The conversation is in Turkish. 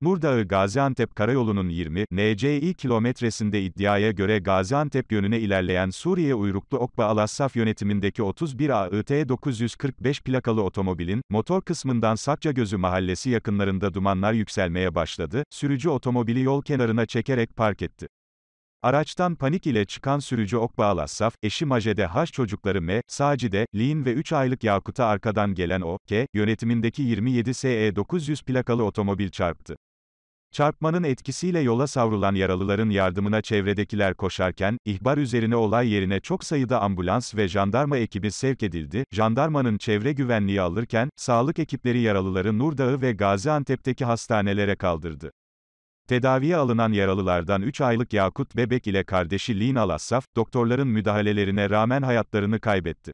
Murdağı Gaziantep Karayolu'nun 20 NCI kilometresinde iddiaya göre Gaziantep yönüne ilerleyen Suriye uyruklu Okba Alassaf yönetimindeki 31 AIT 945 plakalı otomobilin, motor kısmından Gözü mahallesi yakınlarında dumanlar yükselmeye başladı, sürücü otomobili yol kenarına çekerek park etti. Araçtan panik ile çıkan sürücü Okba Alassaf, eşi Majede Haş çocukları M, Sacide, Lin ve 3 aylık Yakut'a arkadan gelen O, K, yönetimindeki 27 SE 900 plakalı otomobil çarptı. Çarpmanın etkisiyle yola savrulan yaralıların yardımına çevredekiler koşarken, ihbar üzerine olay yerine çok sayıda ambulans ve jandarma ekibi sevk edildi. Jandarmanın çevre güvenliği alırken, sağlık ekipleri yaralıları Nurdağı ve Gaziantep'teki hastanelere kaldırdı. Tedaviye alınan yaralılardan 3 aylık Yakut Bebek ile kardeşi Lin Alassaf, doktorların müdahalelerine rağmen hayatlarını kaybetti.